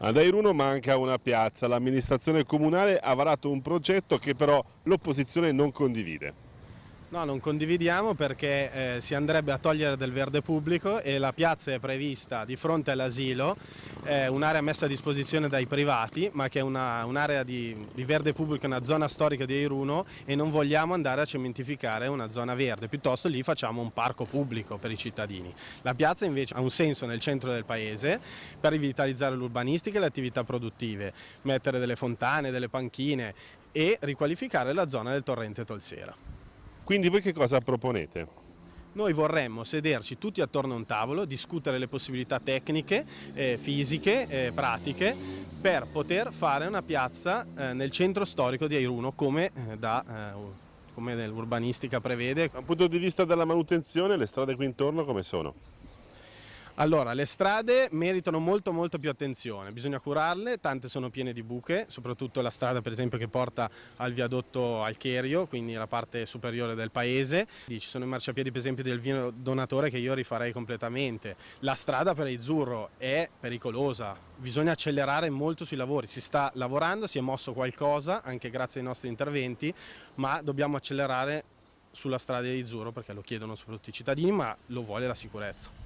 A Dairuno manca una piazza, l'amministrazione comunale ha varato un progetto che però l'opposizione non condivide. No, non condividiamo perché eh, si andrebbe a togliere del verde pubblico e la piazza è prevista di fronte all'asilo, eh, un'area messa a disposizione dai privati, ma che è un'area di, di, verde pubblico, una zona storica di Airuno e non vogliamo andare a cementificare una zona verde, piuttosto lì facciamo un parco pubblico per i cittadini. La piazza invece ha un senso nel centro del paese per rivitalizzare l'urbanistica e le attività produttive, mettere delle fontane, delle panchine e riqualificare la zona del torrente Tolsera. Quindi voi che cosa proponete? Noi vorremmo sederci tutti attorno a un tavolo, discutere le possibilità tecniche, eh, fisiche, eh, pratiche per poter fare una piazza eh, nel centro storico di Airuno come eh, da eh, come l'urbanistica prevede. Da un punto di vista della manutenzione, le strade qui intorno come sono? Allora, le strade meritano molto molto più attenzione, bisogna curarle, tante sono piene di buche, soprattutto la strada per esempio che porta al viadotto Alcherio, quindi la parte superiore del paese, ci sono i marciapiedi per esempio del vino donatore che io rifarei completamente, la strada per Izzurro è pericolosa, bisogna accelerare molto sui lavori, si sta lavorando, si è mosso qualcosa anche grazie ai nostri interventi, ma dobbiamo accelerare sulla strada di Izzurro perché lo chiedono soprattutto i cittadini ma lo vuole la sicurezza.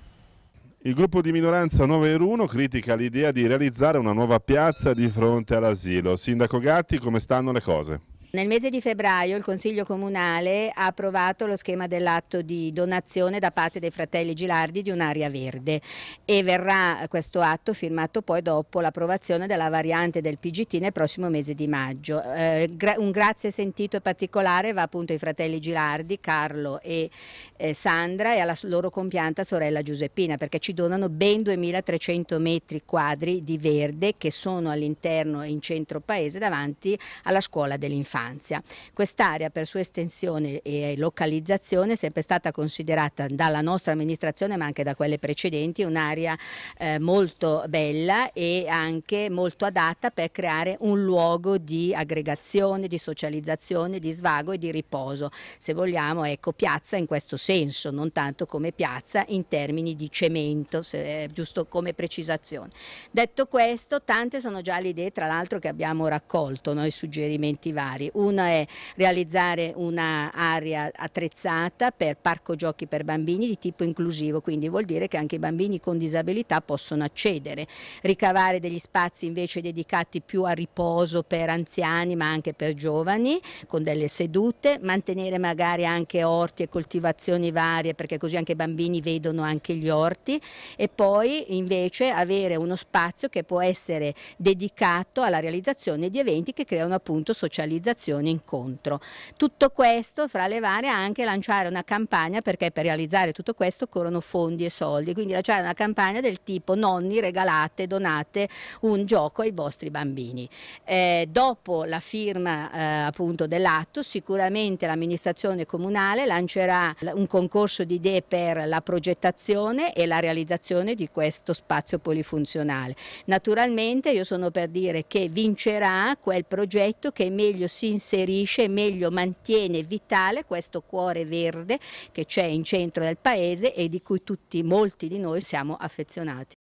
Il gruppo di minoranza 9 1 critica l'idea di realizzare una nuova piazza di fronte all'asilo. Sindaco Gatti, come stanno le cose? Nel mese di febbraio il Consiglio Comunale ha approvato lo schema dell'atto di donazione da parte dei fratelli Gilardi di un'area verde e verrà questo atto firmato poi dopo l'approvazione della variante del PGT nel prossimo mese di maggio. Eh, un grazie sentito e particolare va appunto ai fratelli Gilardi, Carlo e eh, Sandra e alla loro compianta sorella Giuseppina perché ci donano ben 2300 metri quadri di verde che sono all'interno e in centro paese davanti alla scuola dell'infanzia infanzia. Quest'area per sua estensione e localizzazione è sempre stata considerata dalla nostra amministrazione ma anche da quelle precedenti un'area eh, molto bella e anche molto adatta per creare un luogo di aggregazione, di socializzazione, di svago e di riposo. Se vogliamo, ecco, piazza in questo senso, non tanto come piazza in termini di cemento, se, eh, giusto come precisazione. Detto questo, tante sono già le idee, tra l'altro, che abbiamo raccolto, noi suggerimenti vari. Una è realizzare un'area attrezzata per parco giochi per bambini di tipo inclusivo, quindi vuol dire che anche i bambini con disabilità possono accedere, ricavare degli spazi invece dedicati più a riposo per anziani ma anche per giovani con delle sedute, mantenere magari anche orti e coltivazioni varie perché così anche i bambini vedono anche gli orti e poi invece avere uno spazio che può essere dedicato alla realizzazione di eventi che creano appunto socializzazione situazioni incontro. Tutto questo, fra le varie, anche lanciare una campagna perché per realizzare tutto questo occorrono fondi e soldi, quindi lanciare una campagna del tipo nonni regalate, donate un gioco ai vostri bambini. Eh, dopo la firma eh, appunto dell'atto sicuramente l'amministrazione comunale lancerà un concorso di idee per la progettazione e la realizzazione di questo spazio polifunzionale. Naturalmente io sono per dire che vincerà quel progetto che meglio si inserisce meglio mantiene vitale questo cuore verde che c'è in centro del paese e di cui tutti, molti di noi siamo affezionati.